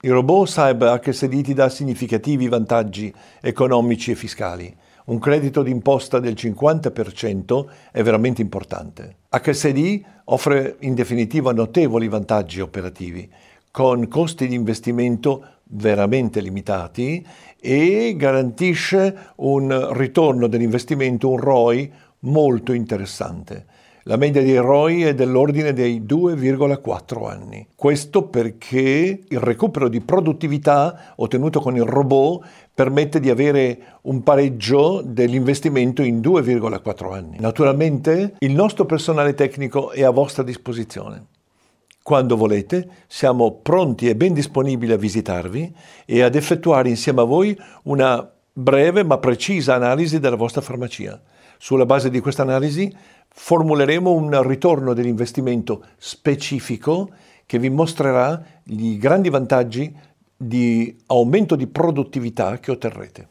I robot cyber HSD dà significativi vantaggi economici e fiscali. Un credito d'imposta del 50% è veramente importante. HSD offre in definitiva notevoli vantaggi operativi, con costi di investimento veramente limitati e garantisce un ritorno dell'investimento, un ROI molto interessante. La media di ROI è dell'ordine dei 2,4 anni. Questo perché il recupero di produttività ottenuto con il robot permette di avere un pareggio dell'investimento in 2,4 anni. Naturalmente il nostro personale tecnico è a vostra disposizione. Quando volete, siamo pronti e ben disponibili a visitarvi e ad effettuare insieme a voi una breve ma precisa analisi della vostra farmacia. Sulla base di questa analisi formuleremo un ritorno dell'investimento specifico che vi mostrerà i grandi vantaggi di aumento di produttività che otterrete.